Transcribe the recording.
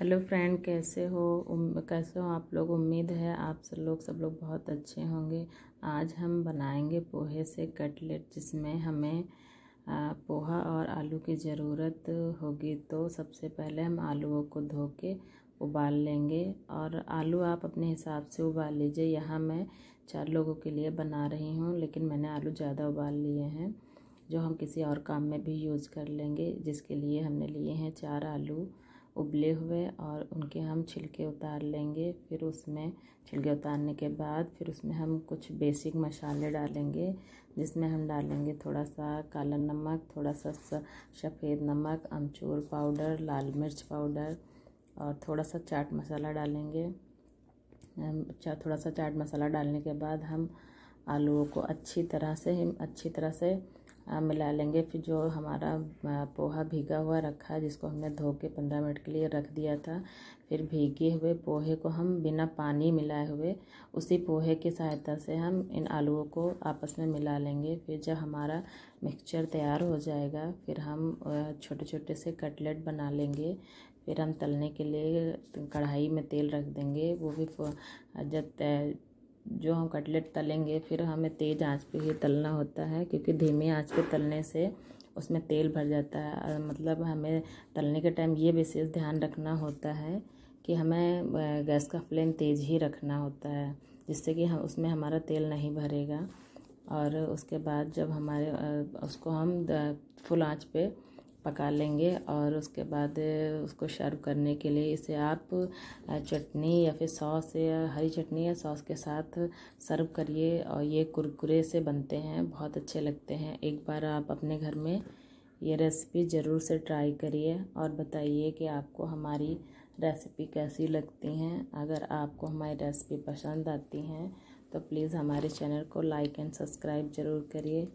hello friend कैसे हो उम कैसे हो आप लोग उम्मीद है आप सब लोग सब लोग बहुत अच्छे होंगे आज हम बनाएंगे पोहे से कटलेट जिसमें हमें आ, पोहा और आलू की ज़रूरत होगी तो सबसे पहले हम आलूओं को धो के उबाल लेंगे और आलू आप अपने हिसाब से उबाल लीजिए यहाँ मैं चार लोगों के लिए बना रही हूँ लेकिन मैंने आलू ज़्यादा उबाल लिए हैं जो हम किसी और काम में भी यूज़ कर लेंगे जिसके लिए हमने लिए हैं चार आलू उबले हुए और उनके हम छिलके उतार लेंगे फिर उसमें छिलके उतारने के बाद फिर उसमें हम कुछ बेसिक मसाले डालेंगे जिसमें हम डालेंगे थोड़ा सा काला नमक थोड़ा सा सफ़ेद नमक अमचूर पाउडर लाल मिर्च पाउडर और थोड़ा सा चाट मसाला डालेंगे थोड़ा सा चाट मसाला डालने के बाद हम आलूओं को अच्छी तरह से अच्छी तरह से मिला लेंगे फिर जो हमारा पोहा भीगा हुआ रखा है जिसको हमने धो के पंद्रह मिनट के लिए रख दिया था फिर भीगे हुए पोहे को हम बिना पानी मिलाए हुए उसी पोहे की सहायता से हम इन आलूओं को आपस में मिला लेंगे फिर जब हमारा मिक्सचर तैयार हो जाएगा फिर हम छोटे छोटे से कटलेट बना लेंगे फिर हम तलने के लिए कढ़ाई में तेल रख देंगे वो भी जब जो हम कटलेट तलेंगे फिर हमें तेज़ आंच पे ही तलना होता है क्योंकि धीमी आंच पे तलने से उसमें तेल भर जाता है और मतलब हमें तलने के टाइम ये विशेष ध्यान रखना होता है कि हमें गैस का फ्लेम तेज़ ही रखना होता है जिससे कि हम उसमें हमारा तेल नहीं भरेगा और उसके बाद जब हमारे उसको हम फुल आँच पे पका लेंगे और उसके बाद उसको शर्व करने के लिए इसे आप चटनी या फिर सॉस या हरी चटनी या सॉस के साथ सर्व करिए और ये कुरकुरे से बनते हैं बहुत अच्छे लगते हैं एक बार आप अपने घर में ये रेसिपी ज़रूर से ट्राई करिए और बताइए कि आपको हमारी रेसिपी कैसी लगती हैं अगर आपको हमारी रेसिपी पसंद आती हैं तो प्लीज़ हमारे चैनल को लाइक एंड सब्सक्राइब ज़रूर करिए